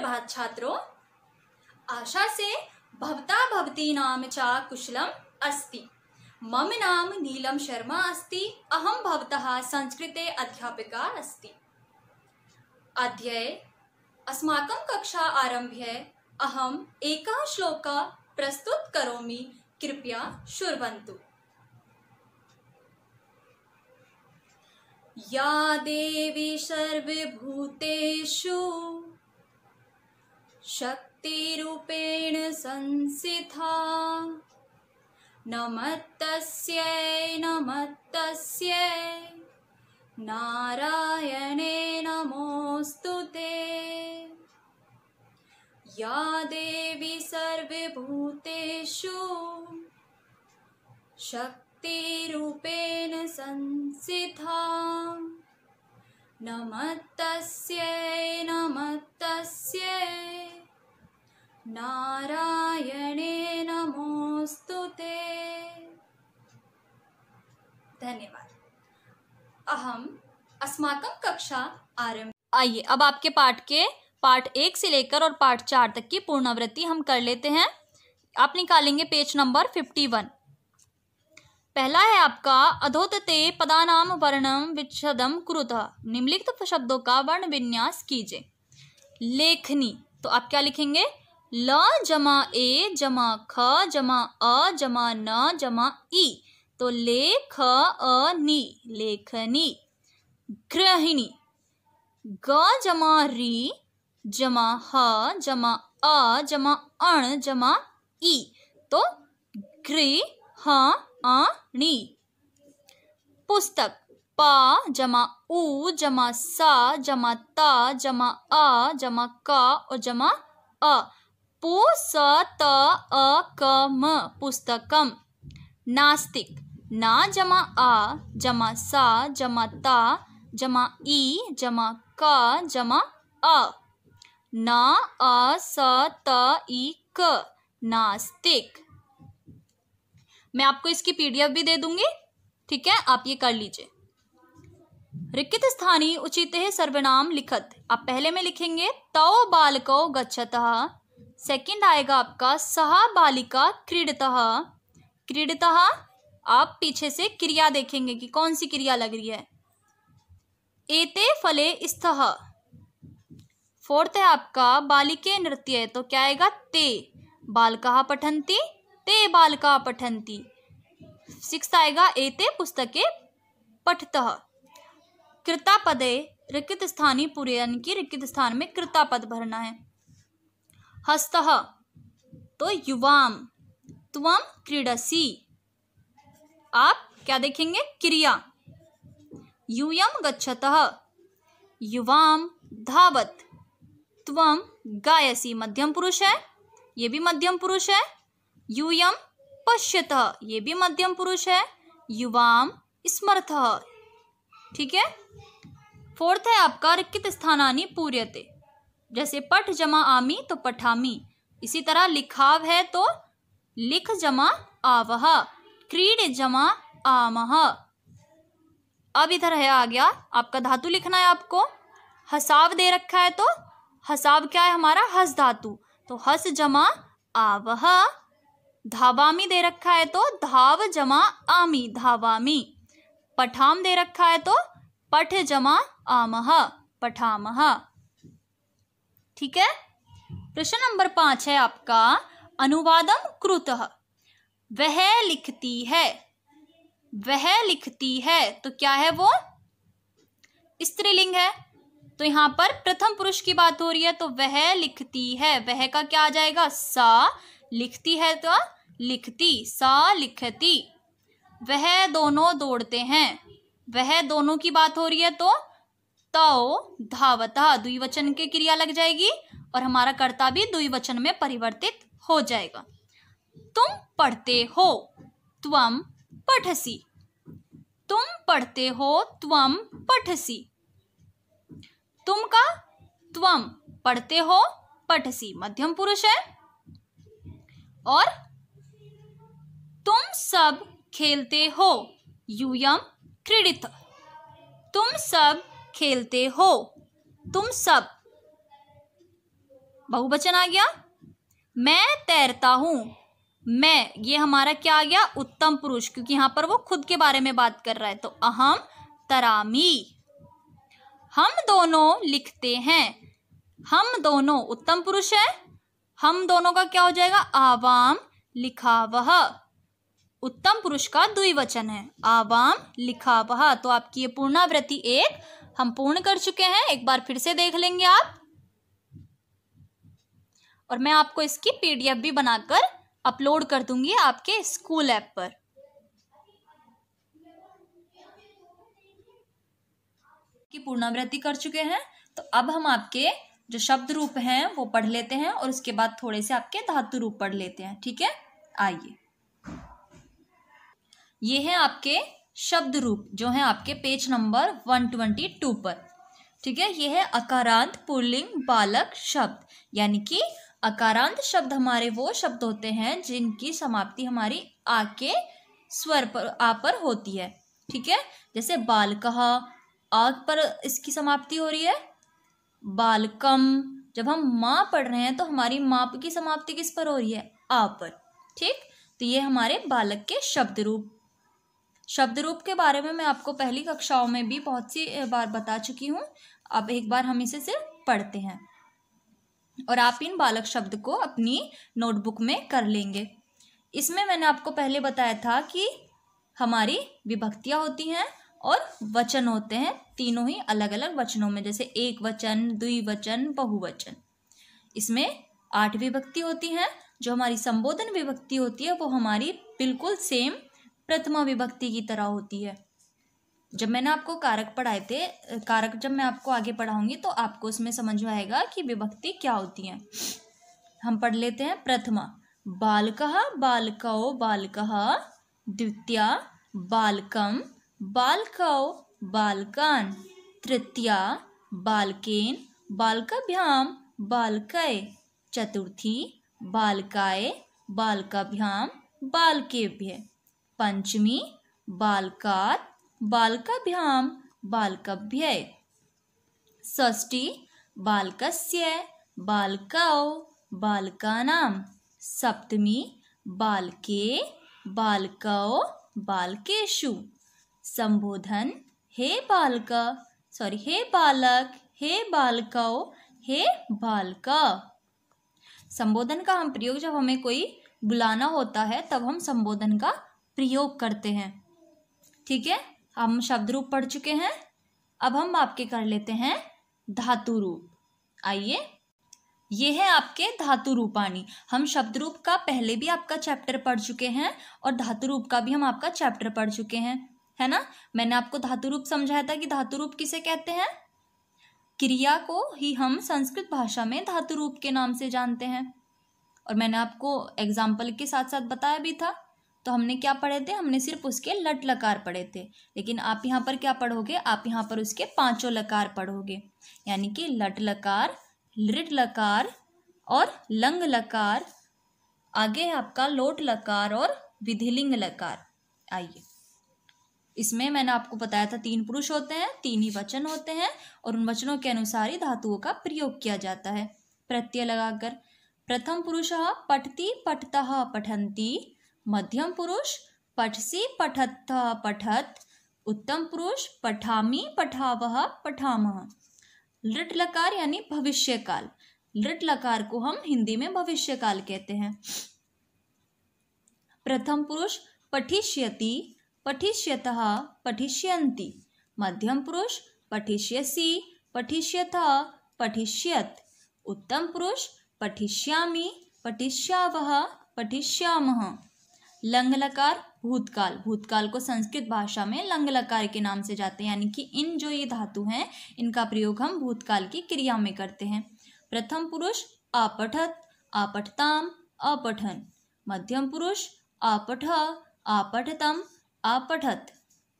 सुप्रभात छात्रों आशा से भवता भवती नाम चा कुशलम अस्ति मम नाम नीलम शर्मा अस्ति अहम भवतः संस्कृते अध्यापिका अस्ति अद्य अस्माकं कक्षा आरभ्य अहम एकः श्लोक प्रस्तुत करोमि कृपया शुण्वन्तु या देवी सर्वभूतेषु शक्ति रूपेण संसिथा नमत्तस्यै नमत्तस्यै नारायणे नमोस्तुते या देवी सर्वभूतेषु रूपेण संसिथा नमत्तस्यै नमत् नारायणे नमोस्तुते धन्यवाद अहम अस्माकम कक्षा आरंभ आइए अब आपके पाठ के पार्ट एक से लेकर और पार्ट चार तक की पूर्णावृत्ति हम कर लेते हैं आप निकालेंगे पेज नंबर फिफ्टी वन पहला है आपका अधोतते पदानाम वर्णम विच्छदम कुरुत निम्नलिखित शब्दों का वर्ण विन्यास कीजिए लेखनी तो आप क्या लिखेंगे ल जमा ए जमा ख जमा अ जमा न जमा ई तो ले ख अ नी लेखनी गृहिणी ग जमा री जमा ह जमा अ जमा अण जमा ई तो गृह अणी पुस्तक पा जमा ऊ जमा सा जमा ता जमा आ जमा का और जमा अ पुस्त अकम पुस्तकम नास्तिक ना जमा आ जमा सा जमा ता जमा ई जमा क जमा अ ना अ स त ई क नास्तिक मैं आपको इसकी पीडीएफ भी दे दूंगी ठीक है आप ये कर लीजिए रिक्त स्थानी उचित सर्वनाम लिखत आप पहले में लिखेंगे तव बालको गच्छत सेकंड आएगा आपका सहा बालिका क्रीडत क्रीडत आप पीछे से क्रिया देखेंगे कि कौन सी क्रिया लग रही है एते फले स्थ फोर्थ है आपका बालिके नृत्य तो क्या आएगा ते बालका पठंती ते बालका पठंती सिक्स आएगा एते पुस्तके पठत कृतापदे रिक्त स्थानीय पूरे यानी कि रिक्त स्थान में कृतापद भरना है हस्त तो युवाम तुम क्रीडसी आप क्या देखेंगे क्रिया यूयम गच्छत युवाम धावत तुम गायसी मध्यम पुरुष है ये भी मध्यम पुरुष है यूयम पश्यत ये भी मध्यम पुरुष है युवाम स्मर्थ ठीक है फोर्थ है आपका रिक्त स्थानानि पूर्यते जैसे पठ जमा आमी तो पठामी इसी तरह लिखाव है तो लिख जमा आवह क्रीड जमा आमह अब इधर है आ गया आपका धातु लिखना है आपको हसाव दे रखा है तो हसाव क्या है हमारा हस धातु तो हस जमा आवह धावामी दे रखा है तो धाव जमा आमी धावामी पठाम दे रखा है तो पठ जमा आमह पठामह ठीक है प्रश्न नंबर पांच है आपका अनुवादम कृत वह लिखती है वह लिखती है तो क्या है वो स्त्रीलिंग है तो यहां पर प्रथम पुरुष की बात हो रही है तो वह लिखती है वह का क्या आ जाएगा सा लिखती है तो लिखती सा लिखती वह दोनों दौड़ते हैं वह दोनों की बात हो रही है तो तो धावता द्विवचन की क्रिया लग जाएगी और हमारा कर्ता भी द्विवचन में परिवर्तित हो जाएगा तुम पढ़ते हो त्वम पठसी तुम पढ़ते हो त्वम पठसी तुम का त्वम पढ़ते हो पठसी मध्यम पुरुष है और तुम सब खेलते हो यूयम क्रीडित तुम सब खेलते हो तुम सब बहुवचन आ गया मैं तैरता हूं मैं ये हमारा क्या आ गया उत्तम पुरुष क्योंकि यहां पर वो खुद के बारे में बात कर रहा है तो अहम तरामी हम दोनों लिखते हैं हम दोनों उत्तम पुरुष है हम दोनों का क्या हो जाएगा आवाम लिखा वह उत्तम पुरुष का द्विवचन है आवाम लिखा वह तो आपकी ये पूर्णावृत्ति एक हम पूर्ण कर चुके हैं एक बार फिर से देख लेंगे आप और मैं आपको इसकी पीडीएफ भी बनाकर अपलोड कर दूंगी आपके स्कूल ऐप पर की पूर्णावृत्ति कर चुके हैं तो अब हम आपके जो शब्द रूप हैं वो पढ़ लेते हैं और उसके बाद थोड़े से आपके धातु रूप पढ़ लेते हैं ठीक है आइए ये हैं आपके शब्द रूप जो है आपके page number one twenty two पर ठीक है ये है अकारांत पुल्लिंग बालक शब्द यानी कि अकारांत शब्द हमारे वो शब्द होते हैं जिनकी समाप्ति हमारी आ के स्वर पर आ पर होती है ठीक है जैसे बाल कहा आग पर इसकी समाप्ति हो रही है बालकम जब हम माँ पढ़ रहे हैं तो हमारी माप की समाप्ति किस पर हो रही है आ पर ठीक तो ये हमारे बालक के शब्द रूप शब्द रूप के बारे में मैं आपको पहली कक्षाओं में भी बहुत सी बार बता चुकी हूँ अब एक बार हम इसे सिर्फ पढ़ते हैं और आप इन बालक शब्द को अपनी नोटबुक में कर लेंगे इसमें मैंने आपको पहले बताया था कि हमारी विभक्तियाँ होती हैं और वचन होते हैं तीनों ही अलग अलग वचनों में जैसे एक वचन द्विवचन बहुवचन इसमें आठ विभक्ति होती हैं जो हमारी संबोधन विभक्ति होती है वो हमारी बिल्कुल सेम प्रथमा विभक्ति की तरह होती है जब मैंने आपको कारक पढ़ाए थे कारक जब मैं आपको आगे पढ़ाऊंगी तो आपको उसमें समझ में आएगा कि विभक्ति क्या होती है हम पढ़ लेते हैं प्रथमा बालक बालको बालक द्वितीय बालकम बालको बालकान तृतीया बालकेन बालकाभ्याम बालकय चतुर्थी बालकाय बालकाभ्याम बालकेभ्य पंचमी बालकात बालकाभ्याम बालकभ्य षष्ठी बालकस्य बालकाओ बालकाना सप्तमी बालके बालकाओ बालकेशु संबोधन हे बालक सॉरी हे बालक हे बालकाओ हे बालका संबोधन का हम प्रयोग जब हमें कोई बुलाना होता है तब हम संबोधन का प्रयोग करते हैं ठीक है हम शब्द रूप पढ़ चुके हैं अब हम आपके कर लेते हैं धातु रूप आइए ये है आपके धातु रूपाणी हम शब्द रूप का पहले भी आपका चैप्टर पढ़ चुके हैं और धातु रूप का भी हम आपका चैप्टर पढ़ चुके हैं है ना मैंने आपको धातु रूप समझाया था कि धातु रूप किसे कहते हैं क्रिया को ही हम संस्कृत भाषा में धातु रूप के नाम से जानते हैं और मैंने आपको एग्जाम्पल के साथ साथ बताया भी था तो हमने क्या पढ़े थे हमने सिर्फ उसके लट लकार पढ़े थे लेकिन आप यहाँ पर क्या पढ़ोगे आप यहाँ पर उसके पांचों लकार पढ़ोगे यानी कि लट लकार लिट लकार और लंग लकार आगे है आपका लोट लकार और विधिलिंग लकार आइए इसमें मैंने आपको बताया था तीन पुरुष होते हैं तीन ही वचन होते हैं और उन वचनों के अनुसार ही धातुओं का प्रयोग किया जाता है प्रत्यय लगाकर प्रथम पुरुष पठती पठता पठंती मध्यम पुरुष पठसी से पठत उत्तम पुरुष पठामी पठाव पठाम लृट लकार यानी भविष्य काल लृट लकार को हम हिंदी में भविष्य काल कहते हैं प्रथम पुरुष पठिष्यति पठिष्यत पठिष्यन्ति मध्यम पुरुष पठिष्यसि पठिष्यत पठिष्यत उत्तम पुरुष पठिष्यामि पठिष्याव पठिष्यामः लंगलकार भूतकाल भूतकाल को संस्कृत भाषा में लंगलकार के नाम से जाते हैं यानी कि इन जो ये धातु हैं इनका प्रयोग हम भूतकाल की क्रिया में करते हैं प्रथम पुरुष आपठत आपठताम अपठन मध्यम पुरुष आपठ आपठतम आपठत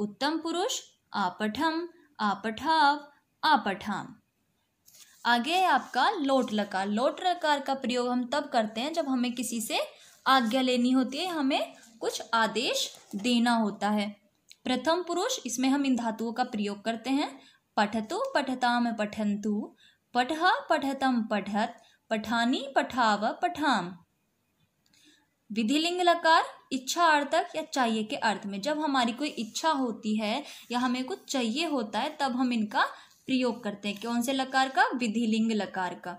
उत्तम पुरुष आपठम आपठाव आपठाम आगे है आपका लोट लकार लोट लकार का प्रयोग हम तब करते हैं जब हमें किसी से आज्ञा लेनी होती है हमें कुछ आदेश देना होता है प्रथम पुरुष इसमें हम इन धातुओं का प्रयोग करते हैं पठतु पठताम पठंतु पठ पठतम पठत पठानी पठाव पठाम विधि लिंग लकार इच्छा अर्थक या चाहिए के अर्थ में जब हमारी कोई इच्छा होती है या हमें कुछ चाहिए होता है तब हम इनका प्रयोग करते हैं कौन से लकार का विधि लिंग लकार का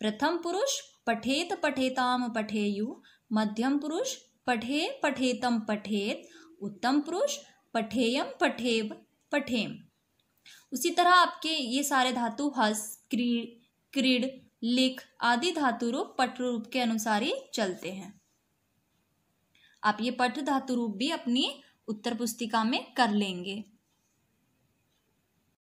प्रथम पुरुष पठेत पठेताम पठेयु मध्यम पुरुष पठे पठेतम पठेत उत्तम पुरुष पठेयम पठेब पठेम उसी तरह आपके ये सारे धातु हस क्रीड क्रीड लिख आदि धातु रूप पट रूप के अनुसार ही चलते हैं आप ये पठ धातु रूप भी अपनी उत्तर पुस्तिका में कर लेंगे